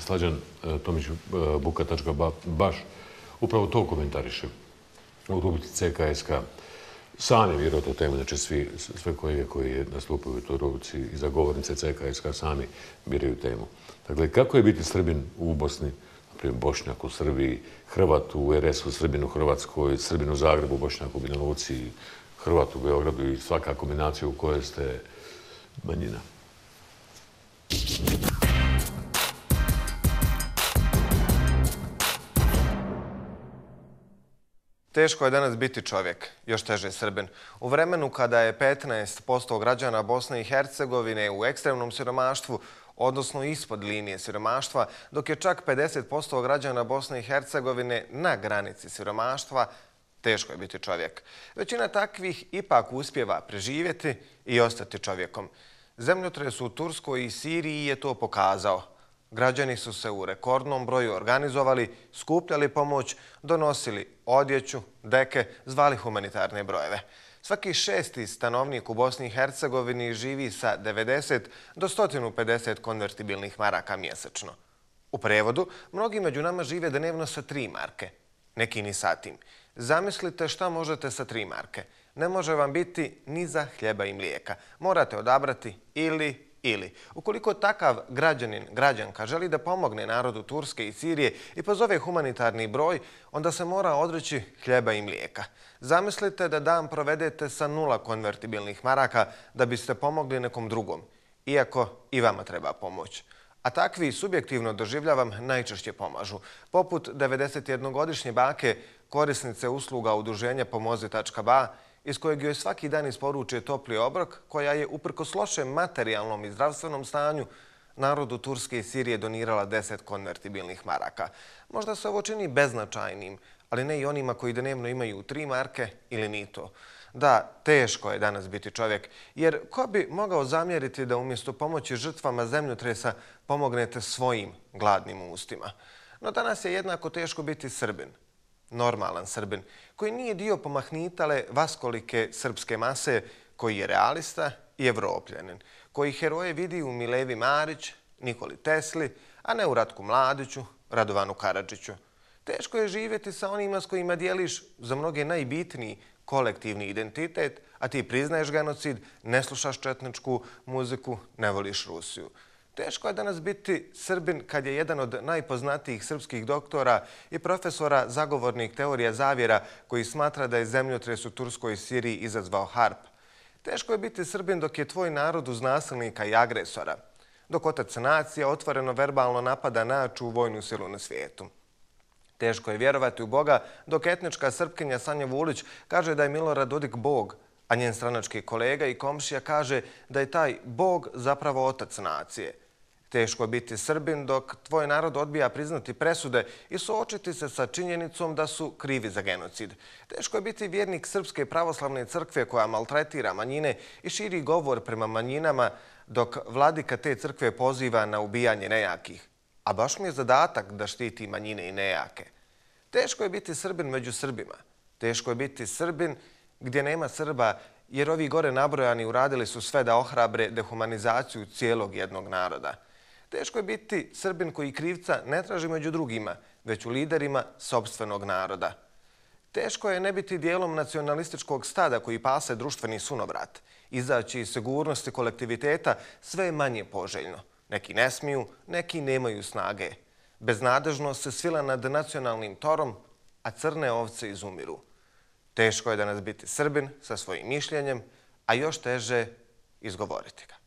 Slađan e, Tomić e, Buka tačka baš upravo to komentariše u rubrici CKSK. Sam je o temu, znači sve kolege koji nastupaju u toj rubrici i zagovornice CKSK sami biraju temu. Dakle, kako je biti Srbin u Bosni, naprimjer Bošnjak u Srbiji, Hrvat u RS-u, Srbin u Hrvatskoj, Srbin u Zagrebu, Bošnjak u Binovci, Hrvat u Beogradu i svaka kombinacija u kojoj ste manjina? Thank you. Teško je danas biti čovjek, još teže Srben. U vremenu kada je 15% građana Bosne i Hercegovine u ekstremnom siromaštvu, odnosno ispod linije siromaštva, dok je čak 50% građana Bosne i Hercegovine na granici siromaštva, teško je biti čovjek. Većina takvih ipak uspjeva preživjeti i ostati čovjekom. Zemljotres u Turskoj i Siriji je to pokazao. Građani su se u rekordnom broju organizovali, skupljali pomoć, donosili odjeću, deke, zvali humanitarne brojeve. Svaki šesti stanovnik u Bosni i Hercegovini živi sa 90 do 150 konvertibilnih maraka mjesečno. U prevodu, mnogi među nama žive dnevno sa tri marke, neki ni sa tim. Zamislite šta možete sa tri marke. Ne može vam biti ni za hljeba i mlijeka. Morate odabrati ili ili. Ukoliko takav građanin, građanka želi da pomogne narodu Turske i Sirije i pozove humanitarni broj, onda se mora odreći hljeba i mlijeka. Zamislite da dan provedete sa nula konvertibilnih maraka da biste pomogli nekom drugom, iako i vama treba pomoć. A takvi, subjektivno doživljavam, najčešće pomažu. Poput 91-godišnje bake, korisnice usluga udruženja Pomozi.ba, iz kojeg joj svaki dan isporučuje topli obrok, koja je, uprkos lošem materijalnom i zdravstvenom stanju, narodu Turske i Sirije donirala 10 konvertibilnih maraka. Možda se ovo čini beznačajnim, ali ne i onima koji dnevno imaju tri marke ili ni to. Da, teško je danas biti čovjek, jer ko bi mogao zamjeriti da umjesto pomoći žrtvama zemljotresa pomognete svojim gladnim ustima? No danas je jednako teško biti srbin, normalan Srbin, koji nije dio pomahnitale vaskolike srpske mase, koji je realista i evropljenin, koji heroje vidi u Milevi Marić, Nikoli Tesli, a ne u Ratku Mladiću, Radovanu Karadžiću. Teško je živjeti sa onima s kojima dijeliš za mnoge najbitniji kolektivni identitet, a ti priznaješ genocid, ne slušaš četničku muziku, ne voliš Rusiju. Teško je danas biti Srbin kad je jedan od najpoznatijih srpskih doktora i profesora zagovornik teorija zavjera koji smatra da je zemljotres u Turskoj Siriji izazvao harp. Teško je biti Srbin dok je tvoj narod uz nasilnika i agresora. Dok otac nacija otvoreno verbalno napada naču u vojnu silu na svijetu. Teško je vjerovati u Boga dok etnička srpkinja Sanja Vulić kaže da je Milorad Dodik Bog, a njen stranački kolega i komšija kaže da je taj bog zapravo otac nacije. Teško je biti Srbin dok tvoj narod odbija priznati presude i suočiti se sa činjenicom da su krivi za genocid. Teško je biti vjernik Srpske pravoslavne crkve koja maltretira manjine i širi govor prema manjinama dok vladika te crkve poziva na ubijanje nejakih. A baš mi je zadatak da štiti manjine i nejake. Teško je biti Srbin među Srbima. Teško je biti Srbin među Srbima gdje nema Srba, jer ovi gore nabrojani uradili su sve da ohrabre dehumanizaciju cijelog jednog naroda. Teško je biti Srbin koji krivca ne traži među drugima, već u liderima sobstvenog naroda. Teško je ne biti dijelom nacionalističkog stada koji pase društveni sunovrat. Izaći iz sigurnosti kolektiviteta sve je manje poželjno. Neki ne smiju, neki nemaju snage. Beznadežno se svila nad nacionalnim torom, a crne ovce izumiru. Teško je danas biti srbin sa svojim mišljenjem, a još teže izgovoriti ga.